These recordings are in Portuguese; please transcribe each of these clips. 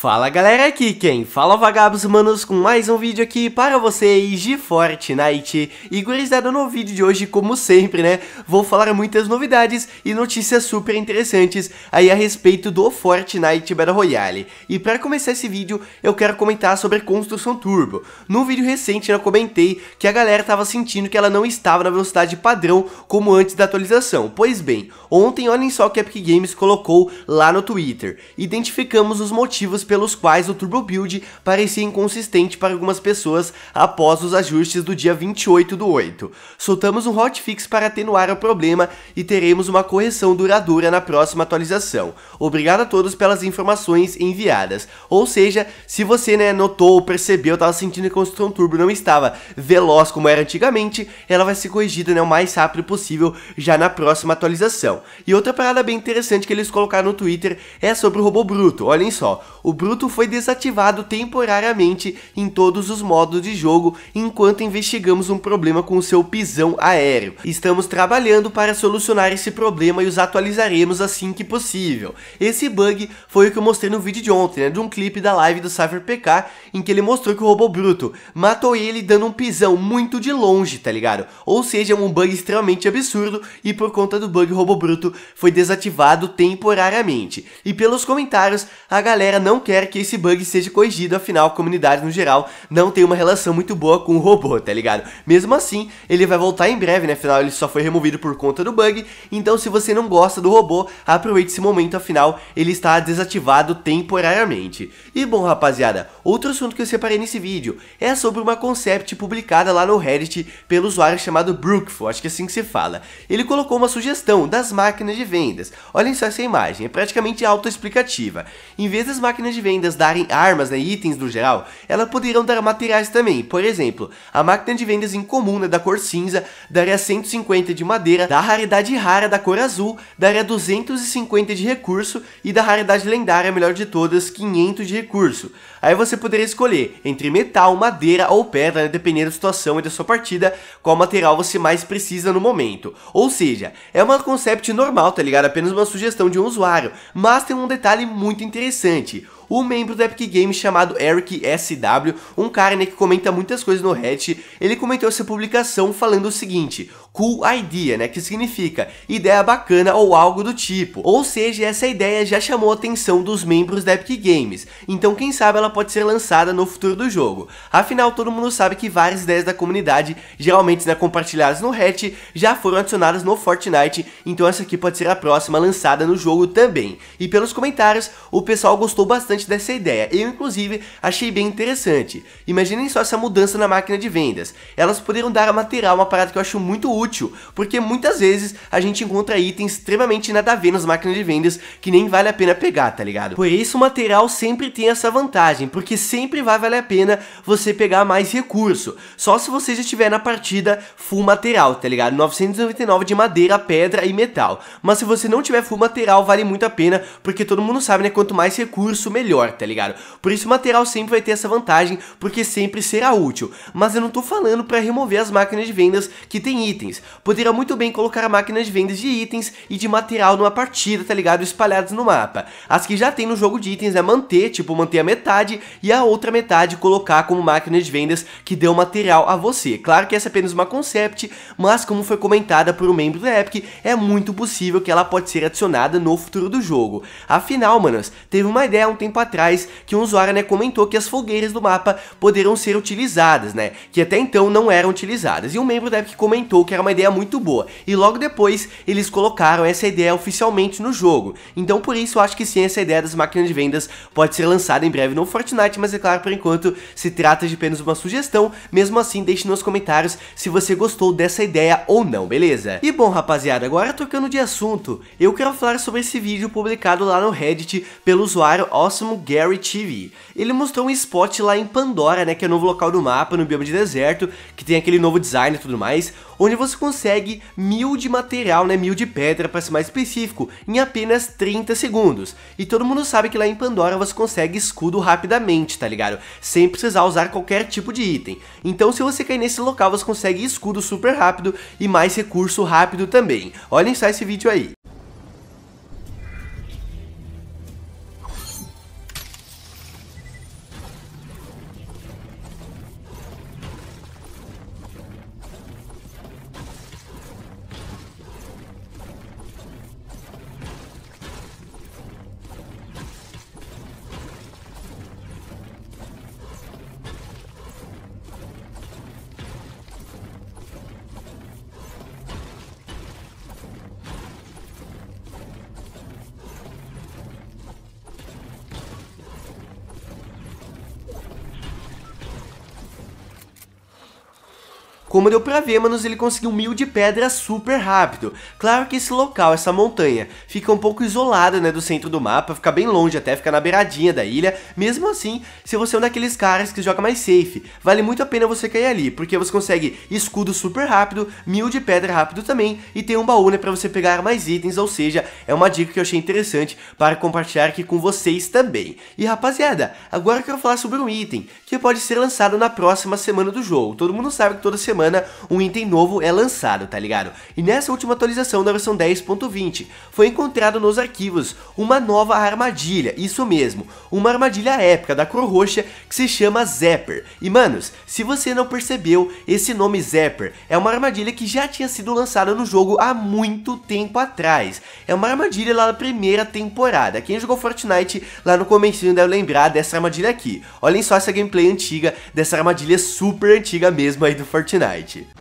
Fala galera, aqui quem fala é vagabos humanos com mais um vídeo aqui para vocês de Fortnite E gurizada, né, no vídeo de hoje, como sempre né, vou falar muitas novidades e notícias super interessantes aí a respeito do Fortnite Battle Royale E para começar esse vídeo, eu quero comentar sobre construção turbo No vídeo recente eu comentei que a galera estava sentindo que ela não estava na velocidade padrão como antes da atualização Pois bem, ontem olhem só o que a Epic Games colocou lá no Twitter Identificamos os motivos pelos quais o Turbo Build parecia inconsistente para algumas pessoas após os ajustes do dia 28 do 8. Soltamos um hotfix para atenuar o problema e teremos uma correção duradoura na próxima atualização. Obrigado a todos pelas informações enviadas. Ou seja, se você né, notou ou percebeu, estava sentindo que a Constituição turbo não estava veloz como era antigamente, ela vai ser corrigida né, o mais rápido possível já na próxima atualização. E outra parada bem interessante que eles colocaram no Twitter é sobre o robô bruto. Olhem só, o Bruto foi desativado temporariamente em todos os modos de jogo enquanto investigamos um problema com o seu pisão aéreo. Estamos trabalhando para solucionar esse problema e os atualizaremos assim que possível. Esse bug foi o que eu mostrei no vídeo de ontem, né, de um clipe da live do Cypher PK em que ele mostrou que o robô Bruto matou ele dando um pisão muito de longe, tá ligado? Ou seja, um bug extremamente absurdo e por conta do bug o robô Bruto foi desativado temporariamente. E pelos comentários, a galera não quer quer que esse bug seja corrigido, afinal a comunidade no geral não tem uma relação muito boa com o robô, tá ligado? Mesmo assim, ele vai voltar em breve, né? Afinal ele só foi removido por conta do bug, então se você não gosta do robô, aproveite esse momento, afinal ele está desativado temporariamente. E bom rapaziada, outro assunto que eu separei nesse vídeo é sobre uma concept publicada lá no Reddit pelo usuário chamado Brookful, acho que é assim que se fala. Ele colocou uma sugestão das máquinas de vendas, olhem só essa imagem, é praticamente autoexplicativa. Em vez das máquinas de de vendas darem armas, né, itens do geral, elas poderão dar materiais também. Por exemplo, a máquina de vendas incomum né, da cor cinza, daria 150 de madeira, da raridade rara da cor azul, daria 250 de recurso e da raridade lendária, melhor de todas, 500 de recurso. Aí você poderia escolher entre metal, madeira ou pedra, né, dependendo da situação e da sua partida, qual material você mais precisa no momento. Ou seja, é uma concept normal, tá ligado? Apenas uma sugestão de um usuário, mas tem um detalhe muito interessante um membro do Epic Games chamado Eric SW, um cara né, que comenta muitas coisas no Reddit, ele comentou essa publicação falando o seguinte: cool idea, né, que significa ideia bacana ou algo do tipo. Ou seja, essa ideia já chamou a atenção dos membros da Epic Games, então quem sabe ela pode ser lançada no futuro do jogo. Afinal, todo mundo sabe que várias ideias da comunidade, geralmente né, compartilhadas no Hatch, já foram adicionadas no Fortnite, então essa aqui pode ser a próxima lançada no jogo também. E pelos comentários, o pessoal gostou bastante dessa ideia, eu inclusive achei bem interessante. Imaginem só essa mudança na máquina de vendas, elas poderiam dar a material, uma parada que eu acho muito útil útil, porque muitas vezes a gente encontra itens extremamente nada a ver nas máquinas de vendas que nem vale a pena pegar, tá ligado? Por isso o material sempre tem essa vantagem, porque sempre vai valer a pena você pegar mais recurso, só se você já estiver na partida full material, tá ligado? 999 de madeira, pedra e metal, mas se você não tiver full material vale muito a pena, porque todo mundo sabe, né, quanto mais recurso melhor, tá ligado? Por isso o material sempre vai ter essa vantagem, porque sempre será útil, mas eu não tô falando para remover as máquinas de vendas que tem item, itens. Poderia muito bem colocar máquinas de vendas de itens e de material numa partida, tá ligado? Espalhados no mapa. As que já tem no jogo de itens é manter, tipo, manter a metade e a outra metade colocar como máquina de vendas que deu material a você. Claro que essa é apenas uma concept, mas como foi comentada por um membro da Epic, é muito possível que ela pode ser adicionada no futuro do jogo. Afinal, manos, teve uma ideia um tempo atrás que um usuário, né, comentou que as fogueiras do mapa poderiam ser utilizadas, né, que até então não eram utilizadas, e um membro da Epic comentou que era era é uma ideia muito boa. E logo depois, eles colocaram essa ideia oficialmente no jogo. Então por isso eu acho que sim, essa ideia das máquinas de vendas pode ser lançada em breve no Fortnite, mas é claro, por enquanto, se trata de apenas uma sugestão. Mesmo assim, deixe nos comentários se você gostou dessa ideia ou não, beleza? E bom, rapaziada, agora tocando de assunto, eu quero falar sobre esse vídeo publicado lá no Reddit pelo usuário AwesomeGaryTV Ele mostrou um spot lá em Pandora, né, que é o novo local do mapa, no bioma de deserto, que tem aquele novo design e tudo mais onde você consegue mil de material, né, mil de pedra para ser mais específico, em apenas 30 segundos. E todo mundo sabe que lá em Pandora você consegue escudo rapidamente, tá ligado? Sem precisar usar qualquer tipo de item. Então se você cair nesse local você consegue escudo super rápido e mais recurso rápido também. Olhem só esse vídeo aí. Como deu pra ver, Manos, ele conseguiu mil de pedra super rápido. Claro que esse local, essa montanha, fica um pouco isolada, né, do centro do mapa, fica bem longe até, fica na beiradinha da ilha. Mesmo assim, se você é um daqueles caras que joga mais safe, vale muito a pena você cair ali, porque você consegue escudo super rápido, mil de pedra rápido também, e tem um baú, né, pra você pegar mais itens, ou seja, é uma dica que eu achei interessante para compartilhar aqui com vocês também. E rapaziada, agora eu quero falar sobre um item que pode ser lançado na próxima semana do jogo. Todo mundo sabe que toda semana semana um item novo é lançado, tá ligado? E nessa última atualização da versão 10.20 foi encontrado nos arquivos uma nova armadilha, isso mesmo, uma armadilha épica da cor roxa que se chama Zapper. E manos, se você não percebeu, esse nome Zapper é uma armadilha que já tinha sido lançada no jogo há muito tempo atrás. É uma armadilha lá da primeira temporada. Quem jogou Fortnite lá no comecinho deve lembrar dessa armadilha aqui. Olhem só essa gameplay antiga dessa armadilha super antiga mesmo aí do Fortnite site.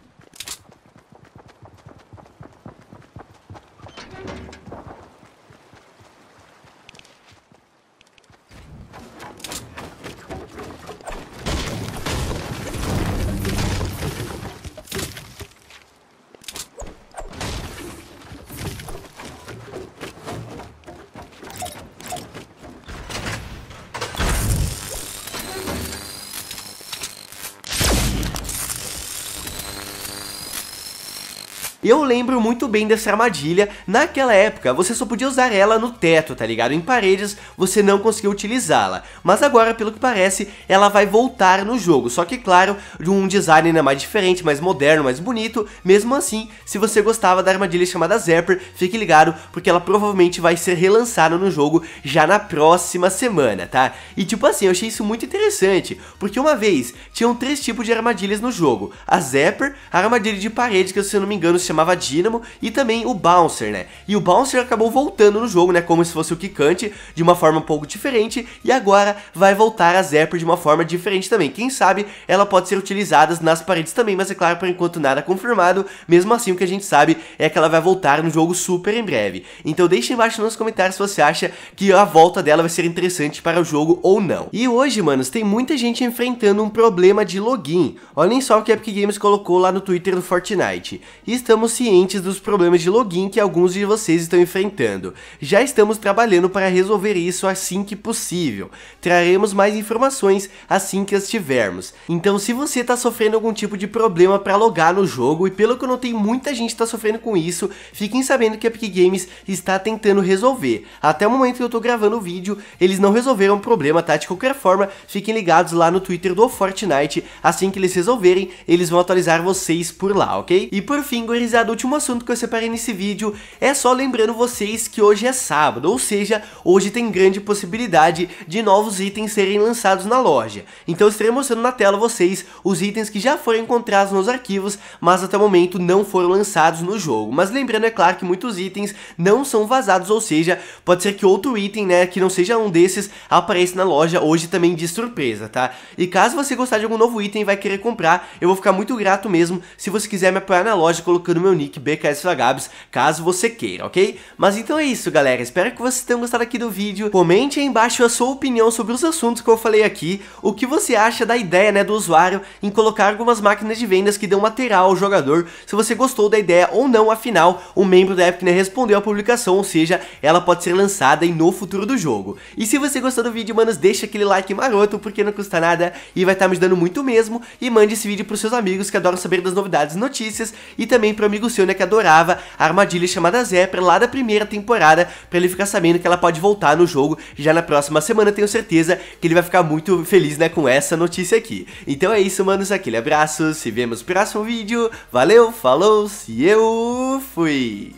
Eu lembro muito bem dessa armadilha. Naquela época, você só podia usar ela no teto, tá ligado? Em paredes, você não conseguia utilizá-la. Mas agora, pelo que parece, ela vai voltar no jogo. Só que, claro, de um design ainda mais diferente, mais moderno, mais bonito. Mesmo assim, se você gostava da armadilha chamada Zephyr, fique ligado, porque ela provavelmente vai ser relançada no jogo já na próxima semana, tá? E tipo assim, eu achei isso muito interessante, porque uma vez tinham três tipos de armadilhas no jogo. A Zephyr, a armadilha de parede, que se eu não me engano se chama chamava Dynamo, e também o Bouncer, né? E o Bouncer acabou voltando no jogo, né? Como se fosse o Kikante, de uma forma um pouco diferente, e agora vai voltar a Zephyr de uma forma diferente também. Quem sabe ela pode ser utilizada nas paredes também, mas é claro, por enquanto nada confirmado. Mesmo assim, o que a gente sabe é que ela vai voltar no jogo super em breve. Então deixa embaixo nos comentários se você acha que a volta dela vai ser interessante para o jogo ou não. E hoje, manos, tem muita gente enfrentando um problema de login. Olhem só o que a Epic Games colocou lá no Twitter do Fortnite. Estamos estamos cientes dos problemas de login que alguns de vocês estão enfrentando. Já estamos trabalhando para resolver isso assim que possível. Traremos mais informações assim que as tivermos. Então se você está sofrendo algum tipo de problema para logar no jogo, e pelo que eu notei muita gente está sofrendo com isso, fiquem sabendo que a Epic Games está tentando resolver. Até o momento que eu estou gravando o vídeo, eles não resolveram o problema, tá? De qualquer forma, fiquem ligados lá no Twitter do Fortnite, assim que eles resolverem, eles vão atualizar vocês por lá, ok? E por fim, o último assunto que eu separei nesse vídeo é só lembrando vocês que hoje é sábado, ou seja, hoje tem grande possibilidade de novos itens serem lançados na loja. Então eu estarei mostrando na tela vocês os itens que já foram encontrados nos arquivos, mas até o momento não foram lançados no jogo. Mas lembrando, é claro, que muitos itens não são vazados, ou seja, pode ser que outro item, né, que não seja um desses, apareça na loja hoje também de surpresa, tá? E caso você gostar de algum novo item e vai querer comprar, eu vou ficar muito grato mesmo se você quiser me apoiar na loja colocando no meu nick BKSFagabs, caso você queira, ok? Mas então é isso, galera. Espero que vocês tenham gostado aqui do vídeo. Comente aí embaixo a sua opinião sobre os assuntos que eu falei aqui, o que você acha da ideia, né, do usuário em colocar algumas máquinas de vendas que dão material ao jogador, se você gostou da ideia ou não, afinal, um membro da Epic né, respondeu à publicação, ou seja, ela pode ser lançada aí no futuro do jogo. E se você gostou do vídeo, manos, deixa aquele like maroto, porque não custa nada e vai estar tá me ajudando muito mesmo, e mande esse vídeo para os seus amigos que adoram saber das novidades e notícias, e também pra amigo seu, né, que adorava a armadilha chamada Zepra lá da primeira temporada, pra ele ficar sabendo que ela pode voltar no jogo já na próxima semana. Tenho certeza que ele vai ficar muito feliz, né, com essa notícia aqui. Então é isso, manos. Aquele abraço. Se vemos no próximo vídeo. Valeu, falou, se eu fui!